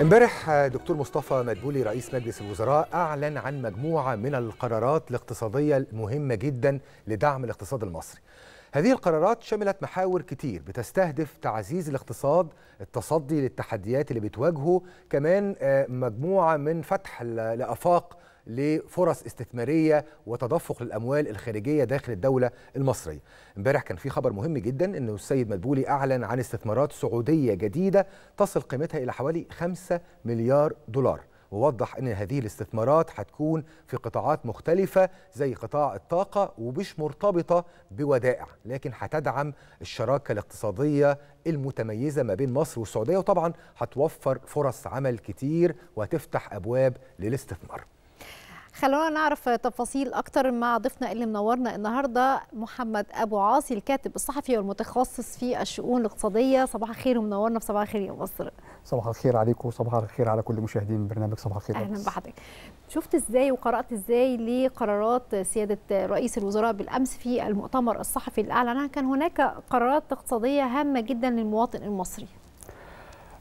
امبارح دكتور مصطفى مدبولي رئيس مجلس الوزراء اعلن عن مجموعه من القرارات الاقتصاديه المهمه جدا لدعم الاقتصاد المصري هذه القرارات شملت محاور كتير بتستهدف تعزيز الاقتصاد التصدي للتحديات اللي بتواجهه كمان آه، مجموعه من فتح لافاق لفرص استثماريه وتدفق للاموال الخارجيه داخل الدوله المصريه. امبارح كان في خبر مهم جدا انه السيد مدبولي اعلن عن استثمارات سعوديه جديده تصل قيمتها الى حوالي 5 مليار دولار. ووضح ان هذه الاستثمارات هتكون في قطاعات مختلفه زي قطاع الطاقه ومش مرتبطه بودائع لكن هتدعم الشراكه الاقتصاديه المتميزه ما بين مصر والسعوديه وطبعا هتوفر فرص عمل كتير وهتفتح ابواب للاستثمار خلونا نعرف تفاصيل اكتر مع ضيفنا اللي منورنا النهارده محمد ابو عاصي الكاتب الصحفي والمتخصص في الشؤون الاقتصاديه صباح الخير ومنورنا في صباح الخير يا مصر صباح الخير عليكم وصباح الخير على كل مشاهدين برنامج صباح الخير اهلا بحضرتك شفت ازاي وقرات ازاي لقرارات سياده رئيس الوزراء بالامس في المؤتمر الصحفي اللي كان هناك قرارات اقتصاديه هامه جدا للمواطن المصري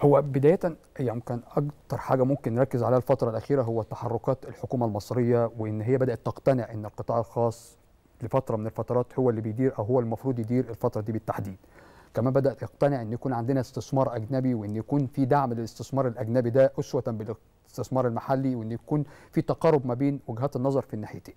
هو بداية يمكن يعني أكتر حاجة ممكن نركز عليها الفترة الأخيرة هو تحركات الحكومة المصرية وإن هي بدأت تقتنع إن القطاع الخاص لفترة من الفترات هو اللي بيدير أو هو المفروض يدير الفترة دي بالتحديد. كمان بدأ يقتنع إن يكون عندنا استثمار أجنبي وإن يكون في دعم للاستثمار الأجنبي ده أسوة بالاستثمار المحلي وإن يكون في تقارب ما بين وجهات النظر في الناحيتين.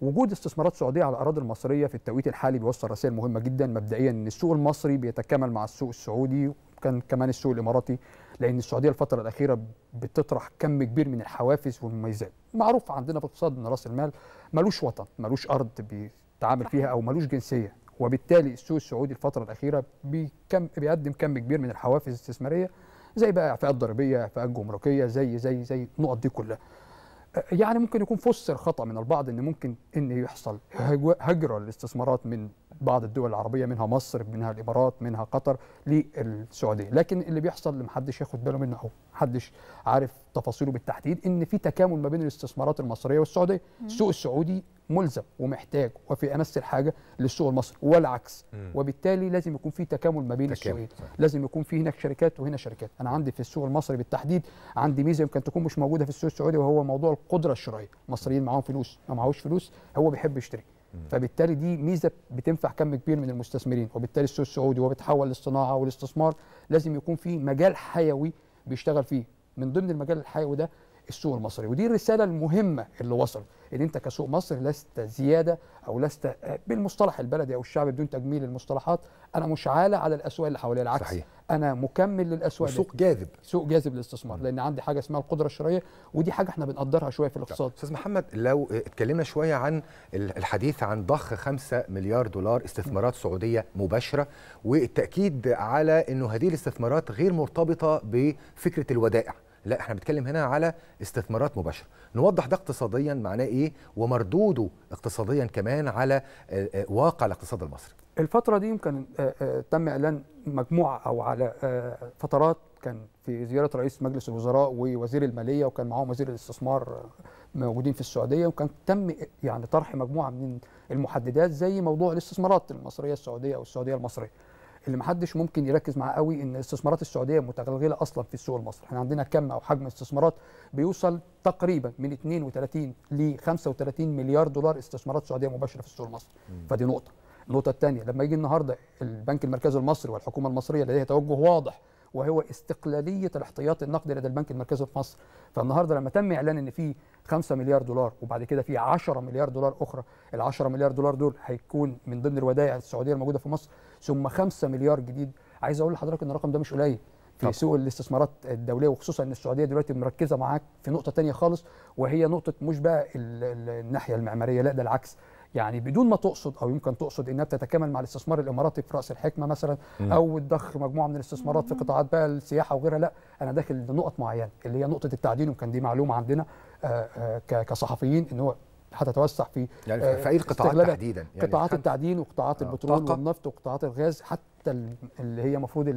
وجود استثمارات سعوديه على الاراضي المصريه في التوقيت الحالي بيوصل رسائل مهمه جدا مبدئيا ان السوق المصري بيتكامل مع السوق السعودي كان كمان السوق الاماراتي لان السعوديه الفتره الاخيره بتطرح كم كبير من الحوافز والمميزات معروف عندنا في الاقتصاد ان راس المال ملوش وطن ملوش ارض بيتعامل فيها او ملوش جنسيه وبالتالي السوق السعودي الفتره الاخيره بيكم بيقدم كم كبير من الحوافز الاستثماريه زي بقى اعفاءات ضريبيه اعفاءات جمركيه زي زي زي النقط دي كلها يعني ممكن يكون فسر خطا من البعض ان ممكن ان يحصل هجره للاستثمارات من بعض الدول العربيه منها مصر منها الامارات منها قطر للسعوديه لكن اللي بيحصل اللي محدش ياخد باله منه او محدش عارف تفاصيله بالتحديد ان في تكامل ما بين الاستثمارات المصريه والسعوديه السوق السعودي ملزم ومحتاج وفي امس الحاجه للسوق المصري والعكس مم. وبالتالي لازم يكون في تكامل ما بين السوقين لازم يكون في هناك شركات وهنا شركات انا عندي في السوق المصري بالتحديد عندي ميزه يمكن تكون مش موجوده في السوق السعودي وهو موضوع القدره الشرائيه المصريين معاهم فلوس ما معهوش فلوس هو بيحب يشتري فبالتالي دي ميزه بتنفع كم كبير من المستثمرين وبالتالي السوق السعودي وبيتحول للصناعه والاستثمار لازم يكون في مجال حيوي بيشتغل فيه من ضمن المجال الحيوي ده السوق المصري ودي الرساله المهمه اللي وصلت ان انت كسوق مصري لست زياده او لست بالمصطلح البلدي او الشعبي بدون تجميل المصطلحات انا مش عالة على الاسواق اللي حواليا العكس صحيح. انا مكمل للاسواق سوق جاذب سوق جاذب للاستثمار لان عندي حاجه اسمها القدره الشرائيه ودي حاجه احنا بنقدرها شويه في الاقتصاد استاذ محمد لو اتكلمنا شويه عن الحديث عن ضخ 5 مليار دولار استثمارات سعوديه مباشره والتاكيد على انه هذه الاستثمارات غير مرتبطه بفكره الودائع لا احنا بنتكلم هنا على استثمارات مباشره نوضح ده اقتصاديا معناه ايه ومردوده اقتصاديا كمان على آه، آه، واقع الاقتصاد المصري الفتره دي يمكن آه، تم اعلان مجموعه او على فترات كان في زياره رئيس مجلس الوزراء ووزير الماليه وكان معاهم وزير الاستثمار موجودين في السعوديه وكان تم يعني طرح مجموعه من المحددات زي موضوع الاستثمارات المصريه السعوديه او السعوديه المصريه اللي محدش ممكن يركز معاه قوي ان استثمارات السعوديه متغلغله اصلا في السوق المصري احنا عندنا كم او حجم استثمارات بيوصل تقريبا من 32 ل 35 مليار دولار استثمارات سعوديه مباشره في السوق المصري فدي نقطه النقطه الثانيه لما يجي النهارده البنك المركزي المصري والحكومه المصريه لديها توجه واضح وهو استقلاليه الاحتياطي النقدي لدى البنك المركزي في مصر فالنهارده لما تم اعلان ان في 5 مليار دولار وبعد كده في 10 مليار دولار اخرى ال 10 مليار دولار دول هيكون من ضمن الودائع السعوديه الموجوده في مصر ثم 5 مليار جديد عايز اقول لحضرتك ان الرقم ده مش قليل في طب. سوق الاستثمارات الدوليه وخصوصا ان السعوديه دلوقتي مركزه معاك في نقطه تانية خالص وهي نقطه مش بقى الناحيه المعماريه لا ده العكس يعني بدون ما تقصد او يمكن تقصد انها بتتكامل مع الاستثمار الاماراتي في راس الحكمه مثلا مم. او تضخ مجموعه من الاستثمارات في قطاعات بقى السياحه وغيرها لا انا داخل لنقط معينه اللي هي نقطه التعدين وكان دي معلومه عندنا آه، آه، كصحفيين ان هو هتتوسع في يعني آه، في اي القطاعات تحديدا يعني قطاعات التعدين وقطاعات آه، البترول والنفط وقطاعات الغاز حتى اللي هي المفروض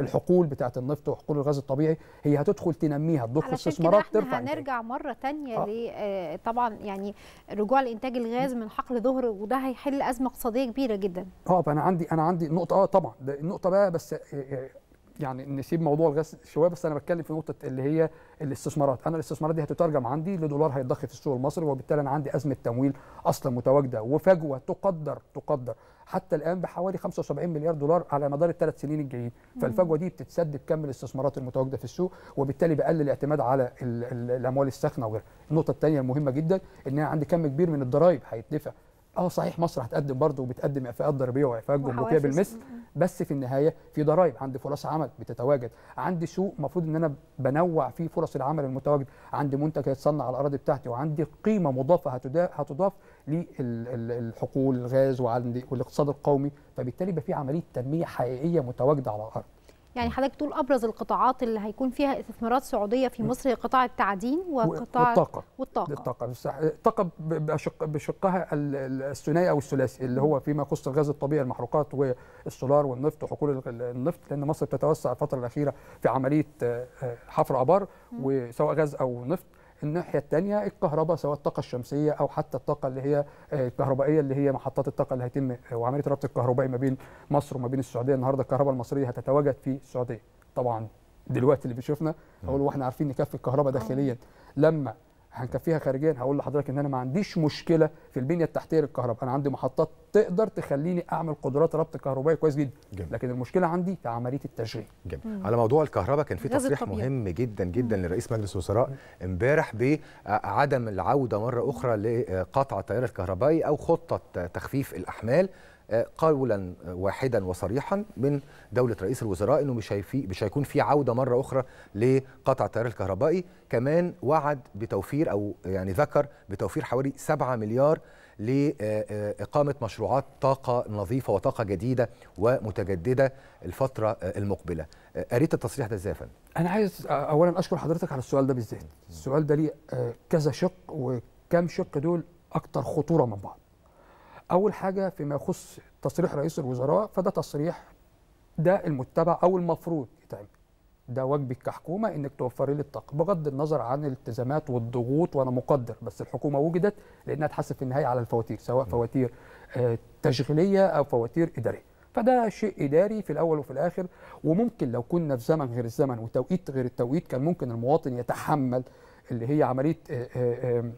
الحقول بتاعه النفط وحقول الغاز الطبيعي هي هتدخل تنميها تضخ استثمارات ترفع هنرجع انتاج. مره ثانيه آه. آه. طبعا يعني رجوع لانتاج الغاز من حقل ظهر وده هيحل ازمه اقتصاديه كبيره جدا اه فانا عندي انا عندي نقطه اه طبعا النقطه بقى بس يعني نسيب موضوع الغاز شويه بس انا بتكلم في نقطه اللي هي الاستثمارات انا الاستثمارات دي هتترجم عندي لدولار هيتضخ في السوق المصري وبالتالي انا عندي ازمه تمويل اصلا متواجده وفجوه تقدر تقدر حتى الان بحوالي 75 مليار دولار على مدار الثلاث سنين الجايين فالفجوه دي بتتسد بكم الاستثمارات المتواجده في السوق وبالتالي بقلل الاعتماد على الاموال الساخنه وغيرها النقطه الثانيه المهمه جدا ان انا عندي كم كبير من الضرائب هيتدفع اه صحيح مصر هتقدم برضه وبتقدم اعفاءات ضريبيه واعفاءات جمركيه بالمثل بس في النهايه في ضرائب عندي فرص عمل بتتواجد عندي سوق المفروض ان انا بنوع فيه فرص العمل المتواجد عندي منتج هيتصنع على الاراضي بتاعتي وعندي قيمه مضافه هتضاف للحقول الغاز والاقتصاد القومي فبالتالي يبقى في عمليه تنميه حقيقيه متواجده على الارض يعني حضرتك تقول ابرز القطاعات اللي هيكون فيها استثمارات سعوديه في مصر هي قطاع التعدين وقطاع والطاقه والطاقه الطاقه الطاقه بشق بشقها الثنائي او الثلاثي اللي هو فيما يخص الغاز الطبيعي المحروقات والسولار والنفط وحقول النفط لان مصر بتتوسع الفتره الاخيره في عمليه آه، آه، حفر ابار وسواء غاز او نفط الناحيه الثانيه الكهرباء سواء الطاقه الشمسيه او حتى الطاقه اللي هي آه، الكهربائيه اللي هي محطات الطاقه اللي هيتم آه، وعمليه ربط الكهربائي ما بين مصر وما بين السعوديه النهارده الكهرباء المصريه هتتواجد في السعوديه طبعا دلوقتي اللي بيشوفنا هو احنا عارفين نكفي الكهرباء داخليا آه. لما هنكفيها خارجيا هقول لحضرتك ان انا ما عنديش مشكله في البنيه التحتيه للكهرباء انا عندي محطات تقدر تخليني اعمل قدرات ربط كهربائي كويس جدا جميل. لكن المشكله عندي في عمليه التشغيل جميل. على موضوع الكهرباء كان في تصريح طبيعي. مهم جدا جدا مم. لرئيس مجلس الوزراء امبارح بعدم العوده مره اخرى لقطع التيار الكهربائي او خطه تخفيف الاحمال قولا واحدا وصريحا من دوله رئيس الوزراء انه مش هيفي مش هيكون في عوده مره اخرى لقطع التيار الكهربائي كمان وعد بتوفير او يعني ذكر بتوفير حوالي 7 مليار لإقامة مشروعات طاقة نظيفة وطاقة جديدة ومتجددة الفترة المقبلة قريت التصريح ده ازاي أنا عايز أولا أشكر حضرتك على السؤال ده بالذات السؤال ده ليه كذا شق وكم شق دول أكتر خطورة من بعض اول حاجه فيما يخص تصريح رئيس الوزراء فده تصريح ده المتبع او المفروض يتعمل ده واجبك كحكومه انك توفري لي الطاقه بغض النظر عن الالتزامات والضغوط وانا مقدر بس الحكومه وجدت لانها تحاسب في النهايه على الفواتير سواء فواتير آه، تشغيليه او فواتير اداريه فده شيء اداري في الاول وفي الاخر وممكن لو كنا في زمن غير الزمن وتوقيت غير التوقيت كان ممكن المواطن يتحمل اللي هي عمليه آه، آه،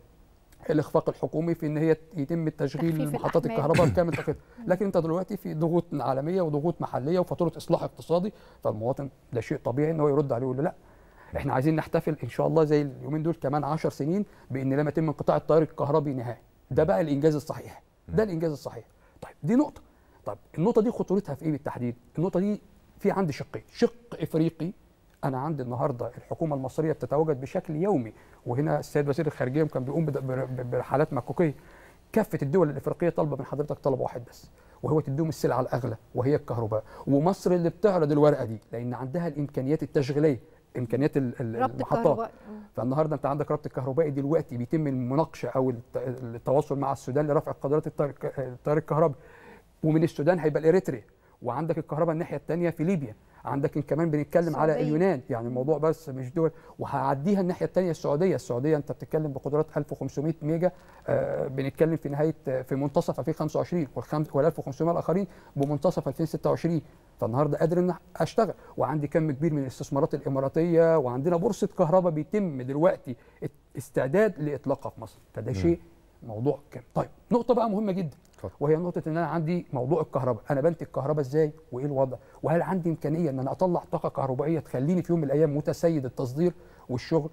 الاخفاق الحكومي في ان هي يتم تشغيل محطات الكهرباء بكامل طاقتها لكن انت دلوقتي في ضغوط عالميه وضغوط محليه وفاتوره اصلاح اقتصادي فالمواطن ده شيء طبيعي ان هو يرد عليه ويقول له لا احنا عايزين نحتفل ان شاء الله زي اليومين دول كمان 10 سنين بان لم يتم انقطاع التيار الكهربي نهائي ده بقى الانجاز الصحيح ده الانجاز الصحيح طيب دي نقطه طيب النقطه دي خطورتها في ايه بالتحديد النقطه دي في عندي شقين شق افريقي انا عندي النهارده الحكومه المصريه بتتواجد بشكل يومي وهنا السيد وزير الخارجيه كان بيقوم برحلات مكوكيه كافه الدول الافريقيه طالبه من حضرتك طلب واحد بس وهو تديهم السلعه الاغلى وهي الكهرباء ومصر اللي بتعرض الورقه دي لان عندها الامكانيات التشغيليه امكانيات المحطات آه. فالنهارده انت عندك ربط الكهربائي دلوقتي بيتم المناقشه او التواصل مع السودان لرفع قدرات التيار الكهربي ومن السودان هيبقى الاريتري وعندك الكهرباء الناحيه الثانيه في ليبيا عندك كمان بنتكلم على اليونان يعني الموضوع بس مش دول وهعديها الناحيه الثانيه السعوديه السعوديه انت بتتكلم بقدرات 1500 ميجا آه بنتكلم في نهايه آه، في منتصف 2025 وال 1500 الاخرين بمنتصف 2026 فالنهارده قادر ان اشتغل وعندي كم كبير من الاستثمارات الاماراتيه وعندنا بورصه كهرباء بيتم دلوقتي استعداد لاطلاقها في مصر فده شيء موضوع كامل طيب نقطه بقى مهمه جدا فضل. وهي نقطه ان انا عندي موضوع الكهرباء انا بنتج كهرباء ازاي وايه الوضع وهل عندي امكانيه ان انا اطلع طاقه كهربائيه تخليني في يوم من الايام متسيد التصدير والشغل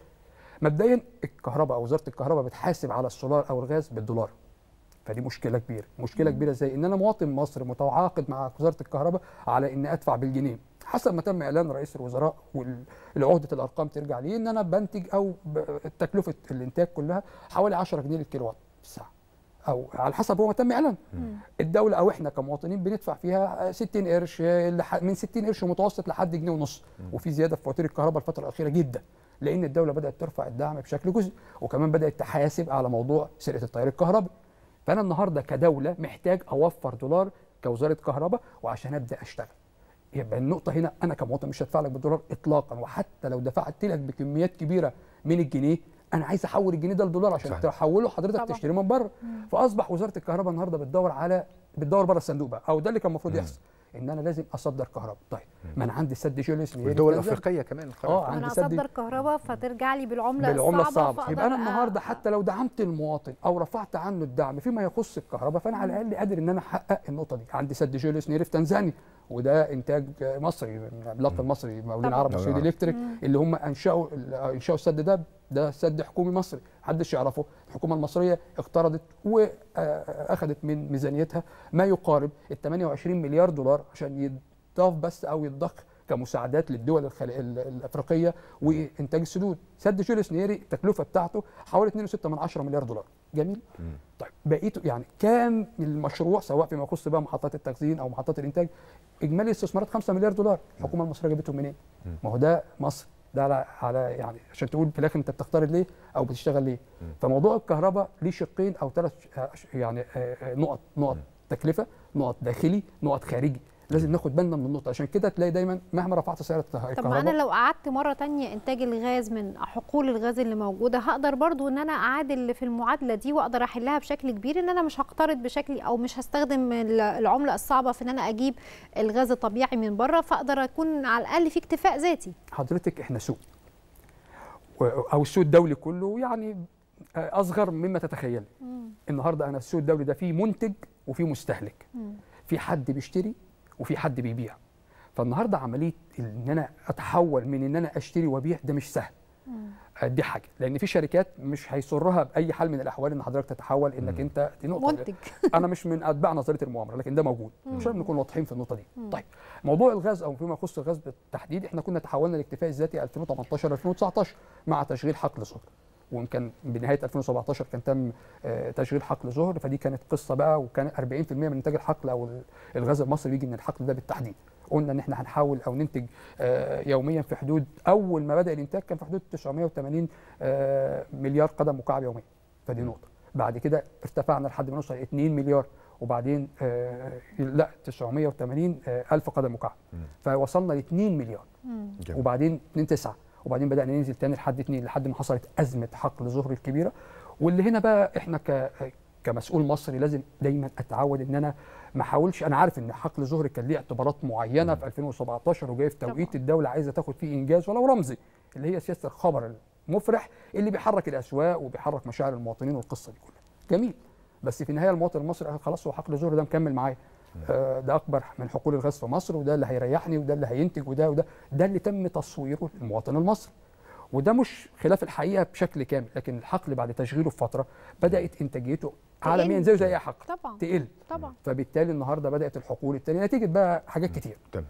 مبدئيا الكهرباء او وزاره الكهرباء بتحاسب على السولار او الغاز بالدولار فدي مشكله كبيره مشكله كبيره ازاي ان انا مواطن مصري متعاقد مع وزاره الكهرباء على ان ادفع بالجنيه حسب ما تم اعلان رئيس الوزراء والعهده الارقام ترجع ليه ان انا بنتج او تكلفه الانتاج كلها حوالي 10 جنيه للكيلو وات في الساعه او على حسب هو تم اعلان الدوله او احنا كمواطنين بندفع فيها 60 قرش من 60 قرش متوسط لحد جنيه ونص وفي زياده في فواتير الكهرباء الفتره الاخيره جدا لان الدوله بدات ترفع الدعم بشكل جزئي وكمان بدات تحاسب على موضوع سرقه التيار الكهرباء فانا النهارده كدوله محتاج اوفر دولار كوزاره كهرباء وعشان ابدا اشتغل يبقى النقطه هنا انا كمواطن مش هدفع لك بالدولار اطلاقا وحتى لو دفعت لك بكميات كبيره من الجنيه انا عايز احول الجنيه ده لدولار عشان تحوله حضرتك تشتريه من بره فاصبح وزاره الكهرباء النهارده بتدور على بتدور بره الصندوق بقى او ده اللي كان المفروض يحصل ان انا لازم اصدر كهرباء طيب ما انا عندي سد جوليوس الدول الافريقيه كمان اه عندي انا اصدر كهرباء فترجع لي بالعمله, بالعملة الصعبه, الصعبة. يبقى انا النهارده آه. حتى لو دعمت المواطن او رفعت عنه الدعم فيما يخص الكهرباء فانا على الاقل قادر ان انا احقق النقطه دي عندي سد جوليس نيري في تنزانيا وده انتاج مصري من العملاق المصري مولين عرب السويد الكتريك اللي هم انشاوا انشاوا السد ده ده سد حكومي مصري محدش يعرفه الحكومه المصريه اقترضت واخذت من ميزانيتها ما يقارب ال 28 مليار دولار عشان يضاف بس او يتضخ كمساعدات للدول الافريقيه وانتاج السدود سد جوليس نيري التكلفه بتاعته حوالي 2.6 مليار دولار جميل مم. طيب بقيته يعني كام المشروع سواء فيما يخص بقى محطات التخزين او محطات الانتاج اجمالي استثمارات 5 مليار دولار الحكومه المصريه جابتهم منين ما هو ده مصر ده على على يعني عشان تقول في الاخر انت بتختار ليه او بتشتغل ليه فموضوع الكهرباء ليه شقين او ثلاث يعني آه، آه، نقط نقط تكلفه نقط داخلي نقط خارجي لازم ناخد بالنا من النقطه عشان كده تلاقي دايما مهما رفعت سعر الكهرباء طب ما انا لو قعدت مره تانية انتاج الغاز من حقول الغاز اللي موجوده هقدر برضو ان انا اعادل في المعادله دي واقدر احلها بشكل كبير ان انا مش هقترض بشكل او مش هستخدم العمله الصعبه في ان انا اجيب الغاز الطبيعي من بره فاقدر اكون على الاقل في اكتفاء ذاتي حضرتك احنا سوق او السوق الدولي كله يعني آه، اصغر مما تتخيل النهارده انا السوق الدولي ده فيه منتج وفيه مستهلك في حد بيشتري وفي حد بيبيع فالنهارده عمليه ان انا اتحول من ان انا اشتري وابيع ده مش سهل دي حاجه لان في شركات مش هيسرها باي حال من الاحوال ان حضرتك تتحول انك انت دي نقطه منتج انا مش من اتباع نظريه المؤامره لكن ده موجود عشان نكون واضحين في النقطه دي مم. طيب موضوع الغاز او فيما يخص الغاز بالتحديد احنا كنا تحولنا الاكتفاء الذاتي 2018 2019 مع تشغيل حقل صغر وان كان بنهايه 2017 كان تم آه، تشغيل حقل زهر فدي كانت قصه بقى وكان 40% من انتاج الحقل او الغاز المصري بيجي من الحقل ده بالتحديد قلنا ان احنا هنحاول او ننتج آه، يوميا في حدود اول ما بدا الانتاج كان في حدود 980 آه، مليار قدم مكعب يوميا فدي نقطه بعد كده ارتفعنا لحد ما نوصل 2 مليار وبعدين لا 980 الف قدم مكعب فوصلنا ل 2 مليار وبعدين 2 9 وبعدين بدانا ننزل تاني لحد اتنين لحد ما حصلت ازمه حقل ظهر الكبيره واللي هنا بقى احنا ك كمسؤول مصري لازم دايما اتعود ان انا ما احاولش انا عارف ان حقل ظهر كان ليه اعتبارات معينه في 2017 وجاي في توقيت الدوله عايزه تاخد فيه انجاز ولو رمزي اللي هي سياسه الخبر المفرح اللي بيحرك الاسواق وبيحرك مشاعر المواطنين والقصه دي كلها جميل بس في النهايه المواطن المصري خلاص هو حقل ظهر ده مكمل معايا آه، ده اكبر من حقول الغاز في مصر وده اللي هيريحني وده اللي هينتج وده وده ده اللي تم تصويره للمواطن المصري وده مش خلاف الحقيقه بشكل كامل لكن الحقل بعد تشغيله بفتره بدات انتاجيته عالميا زي زي اي حقل طبعا تقل طبعا فبالتالي النهارده بدات الحقول التانيه نتيجه بقى حاجات كتير تمام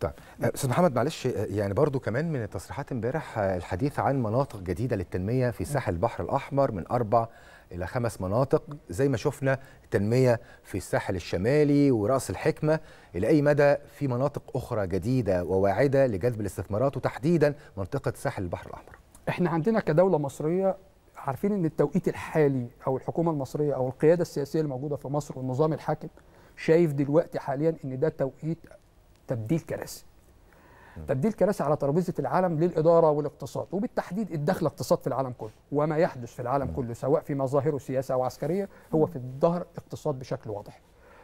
طيب آه، استاذ محمد معلش آه، يعني برضو كمان من التصريحات امبارح الحديث عن مناطق جديده للتنميه في ساحل البحر الاحمر من اربع الى خمس مناطق زي ما شفنا تنميه في الساحل الشمالي وراس الحكمه الى اي مدى في مناطق اخرى جديده وواعده لجذب الاستثمارات وتحديدا منطقه ساحل البحر الاحمر. احنا عندنا كدوله مصريه عارفين ان التوقيت الحالي او الحكومه المصريه او القياده السياسيه الموجوده في مصر والنظام الحاكم شايف دلوقتي حاليا ان ده توقيت تبديل كراسي. نعم. تبديل كراسي على ترابيزه العالم للاداره والاقتصاد وبالتحديد الدخل اقتصاد في العالم كله وما يحدث في العالم نعم. كله سواء في مظاهره سياسه او عسكريه هو نعم. في الظهر اقتصاد بشكل واضح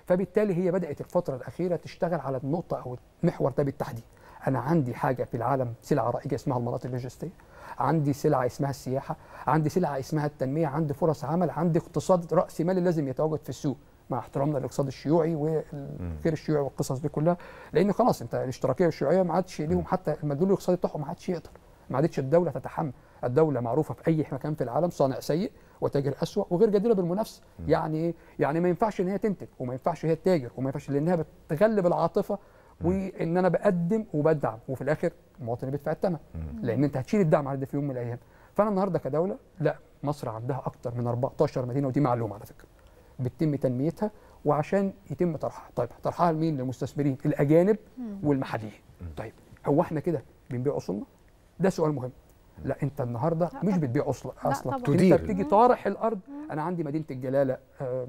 فبالتالي هي بدات الفتره الاخيره تشتغل على النقطه او المحور ده بالتحديد انا عندي حاجه في العالم سلعه رائجه اسمها المناطق اللوجستيه عندي سلعه اسمها السياحه عندي سلعه اسمها التنميه عندي فرص عمل عندي اقتصاد راس مالي لازم يتواجد في السوق مع احترامنا للاقتصاد الشيوعي والغير الشيوعي والقصص دي كلها لان خلاص انت الاشتراكيه والشيوعيه ما عادش ليهم حتى المدلول الاقتصادي بتاعهم ما عادش يقدر ما عادتش الدوله تتحمل الدوله معروفه في اي مكان في العالم صانع سيء وتاجر اسوء وغير جديره بالمنافسه يعني ايه يعني ما ينفعش ان هي تنتج وما ينفعش هي تتاجر وما ينفعش لانها بتغلب العاطفه وان انا بقدم وبدعم وفي الاخر المواطن بيدفع الثمن لان انت هتشيل الدعم على ده في يوم من الايام فانا النهارده كدوله لا مصر عندها اكتر من 14 مدينه ودي معلومه على فكره بتتم تنميتها وعشان يتم طرحها طيب طرحها لمين للمستثمرين الاجانب والمحليين طيب هو احنا كده بنبيع اصولنا ده سؤال مهم لا انت النهارده لا مش بتبيع اصلا اصلا انت بتيجي طارح الارض انا عندي مدينه الجلاله آه،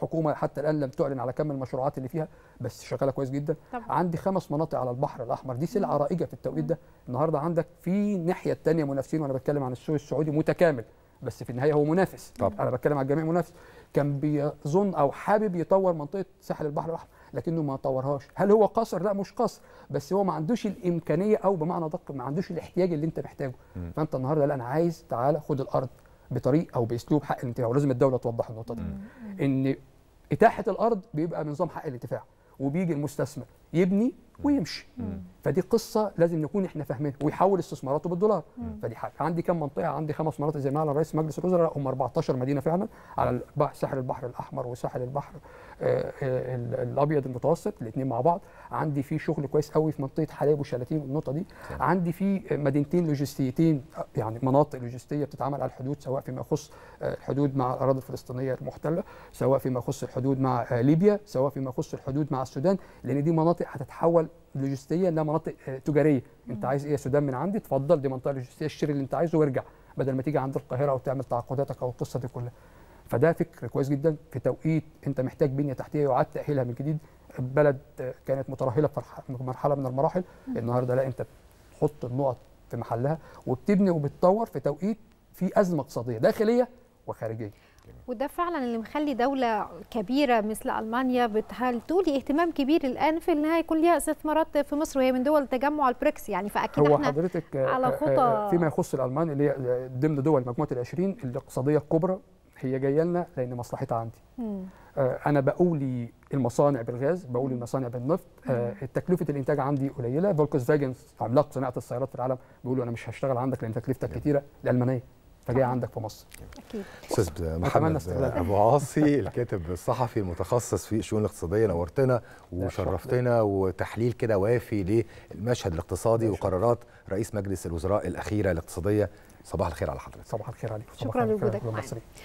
حكومه حتى الان لم تعلن على كم المشروعات اللي فيها بس شغاله كويس جدا طبعا. عندي خمس مناطق على البحر الاحمر دي سلعه رائجه في التوقيت ده النهارده عندك في الناحيه الثانيه منافسين وانا بتكلم عن السوق السعودي متكامل بس في النهايه هو منافس طبعا. انا بتكلم على الجميع منافس كان بيظن او حابب يطور منطقه ساحل البحر الاحمر لكنه ما طورهاش هل هو قصر لا مش قصر بس هو ما عندوش الامكانيه او بمعنى ادق ما عندوش الاحتياج اللي انت محتاجه م. فانت النهارده لا انا عايز تعالى خد الارض بطريق او باسلوب حق الانتفاع ولازم الدوله توضح النقطه دي ان اتاحه الارض بيبقى بنظام حق الانتفاع وبيجي المستثمر يبني ويمشي مم. فدي قصه لازم نكون احنا فاهمينها ويحول استثماراته بالدولار مم. فدي حاجه عندي كم منطقه عندي خمس مناطق زي ما قال رئيس مجلس الوزراء هم 14 مدينه فعلا على ساحل البحر الاحمر وساحل البحر آه، آه، الابيض المتوسط الاثنين مع بعض عندي في شغل كويس قوي في منطقه حلايب وشلاتين النقطه دي مم. عندي في مدينتين لوجستيتين آه، يعني مناطق لوجستيه بتتعامل على الحدود سواء فيما يخص الحدود مع الاراضي الفلسطينيه المحتله سواء فيما يخص الحدود مع ليبيا سواء فيما يخص الحدود مع السودان لان دي مناطق مناطق هتتحول لوجستيه انها مناطق آه، تجاريه انت عايز ايه يا سودان من عندي اتفضل دي منطقه لوجستيه اشتري اللي انت عايزه وارجع بدل ما تيجي عند القاهره او تعمل تعاقداتك او القصه دي كلها فده فكر كويس جدا في توقيت انت محتاج بنيه تحتيه يعاد تاهيلها من جديد بلد آه، كانت مترهله في مرحله من المراحل النهارده لا انت بتحط النقط في محلها وبتبني وبتطور في توقيت في ازمه اقتصاديه داخليه وخارجيه وده فعلا اللي مخلي دولة كبيرة مثل ألمانيا بتولي اهتمام كبير الآن في إنها يكون ليها استثمارات في مصر وهي من دول تجمع البريكس يعني فأكيد هو احنا حضرتك آه، على آه، خطى آه، فيما يخص الألمان اللي هي ضمن دول مجموعة العشرين الاقتصادية الكبرى هي جاية لنا لأن مصلحتها عندي أنا بقولي المصانع بالغاز بقولي المصانع بالنفط تكلفه الانتاج عندي قليله فولكس فاجن عملاق صناعه السيارات في العالم بيقولوا انا مش هشتغل عندك لان تكلفتك كتيره الالمانيه فجاي عندك في مصر اكيد استاذ محمد ابو عاصي الكاتب الصحفي المتخصص في الشؤون الاقتصاديه نورتنا وشرفتنا وتحليل كده وافي للمشهد الاقتصادي وقرارات رئيس مجلس الوزراء الاخيره الاقتصاديه صباح الخير على حضرتك صباح الخير عليك شكرا لوجودك